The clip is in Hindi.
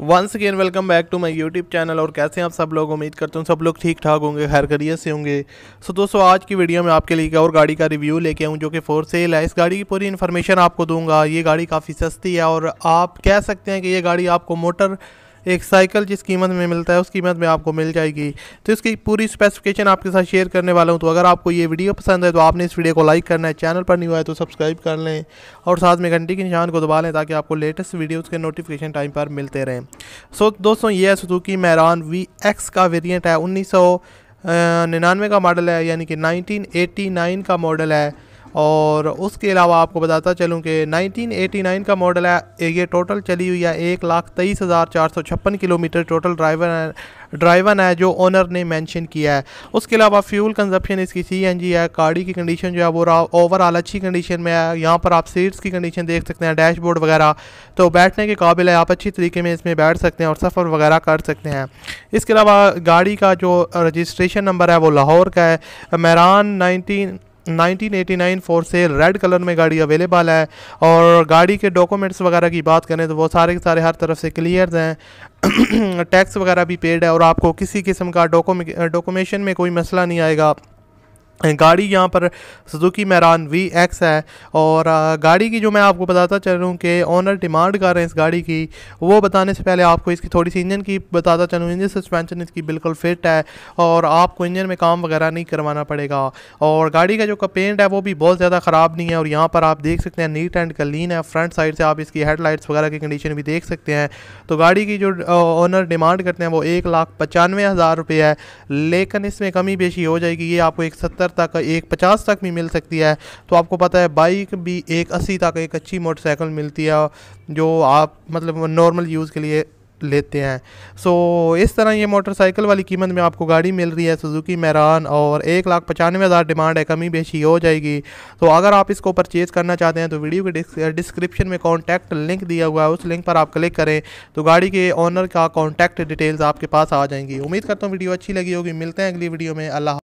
once again welcome back to my YouTube channel और कैसे हैं आप सब लोग उम्मीद करते हूँ सब लोग ठीक ठाक होंगे खैर करियर से होंगे सो so, दोस्तों आज की वीडियो में आपके लिए एक और गाड़ी का रिव्यू लेके आऊँ जो कि फोर सेल है इस गाड़ी की पूरी इन्फॉर्मेशन आपको दूंगा ये गाड़ी काफ़ी सस्ती है और आप कह सकते हैं कि ये गाड़ी आपको मोटर एक साइकिल जिस कीमत में मिलता है उस कीमत में आपको मिल जाएगी तो इसकी पूरी स्पेसिफिकेशन आपके साथ शेयर करने वाला हूँ तो अगर आपको ये वीडियो पसंद है तो आपने इस वीडियो को लाइक करना है चैनल पर नहीं हुआ है तो सब्सक्राइब कर लें और साथ में घंटी के निशान को दबा लें ताकि आपको लेटेस्ट वीडियोज़ के नोटिफिकेशन टाइम पर मिलते रहें सो so, दोस्तों ये है सुजुकी मैरान वी एक्स का वेरियंट है उन्नीस निन्यानवे का मॉडल है यानी कि 1989 का मॉडल है और उसके अलावा आपको बताता चलूँ कि 1989 का मॉडल है ये टोटल चली हुई है एक लाख तेईस हज़ार चार सौ छप्पन किलोमीटर टोटल ड्राइवर ड्राइवन है जो ओनर ने मेंशन किया है उसके अलावा फ्यूल कंजप्शन इसकी सी एन जी है गाड़ी की कंडीशन जो है वो ओवरऑल अच्छी कंडीशन में है यहाँ पर आप सीट्स की कंडीशन देख सकते हैं डैशबोर्ड वगैरह तो बैठने के काबिल है आप अच्छी तरीके में इसमें बैठ सकते हैं और सफ़र वगैरह कर सकते हैं इसके अलावा गाड़ी का जो रजिस्ट्रेशन नंबर है वो लाहौर का है Mehran nineteen 1989 for sale red colour में गाड़ी अवेलेबल है और गाड़ी के डॉक्यूमेंट्स वगैरह की बात करें तो वो सारे के सारे हर तरफ से क्लियर हैं टैक्स वगैरह भी पेड है और आपको किसी किस्म का डॉक्यूमेशन में कोई मसला नहीं आएगा गाड़ी यहाँ पर सुजुकी मैरान वी एक्स है और गाड़ी की जो मैं आपको बताता चलूँ कि ऑनर डिमांड कर रहे हैं इस गाड़ी की वो बताने से पहले आपको इसकी थोड़ी सी इंजन की बताता चलूँ इंजन सस्पेंशन इसकी बिल्कुल फिट है और आपको इंजन में काम वगैरह नहीं करवाना पड़ेगा और गाड़ी का जो पेंट है वो भी बहुत ज़्यादा ख़राब नहीं है और यहाँ पर आप देख सकते हैं नीट एंड क्लीन है फ्रंट साइड से आप इसकी हेडलाइट्स वगैरह की कंडीशन भी देख सकते हैं तो गाड़ी की जो ऑनर डिमांड करते हैं वो एक लाख पचानवे हज़ार रुपये है लेकिन इसमें कमी बेशी हो जाएगी ये आपको एक सत्तर सत्तर तक एक पचास तक भी मिल सकती है तो आपको पता है बाइक भी एक अस्सी तक एक अच्छी मोटरसाइकिल मिलती है जो आप मतलब नॉर्मल यूज़ के लिए लेते हैं सो so, इस तरह ये मोटरसाइकिल वाली कीमत में आपको गाड़ी मिल रही है सुजुकी मैरान और एक लाख पचानवे हज़ार डिमांड है कमी बेची हो जाएगी तो अगर आप इसको परचेज़ करना चाहते हैं तो वीडियो के डिस्क्रिप्शन में कॉन्टैक्ट लिंक दिया हुआ है उस लिंक पर आप क्लिक करें तो गाड़ी के ऑनर का कॉन्टैक्ट डिटेल्स आपके पास आ जाएंगी उम्मीद करता हूँ वीडियो अच्छी लगी होगी मिलते हैं अगली वीडियो में अल्लाह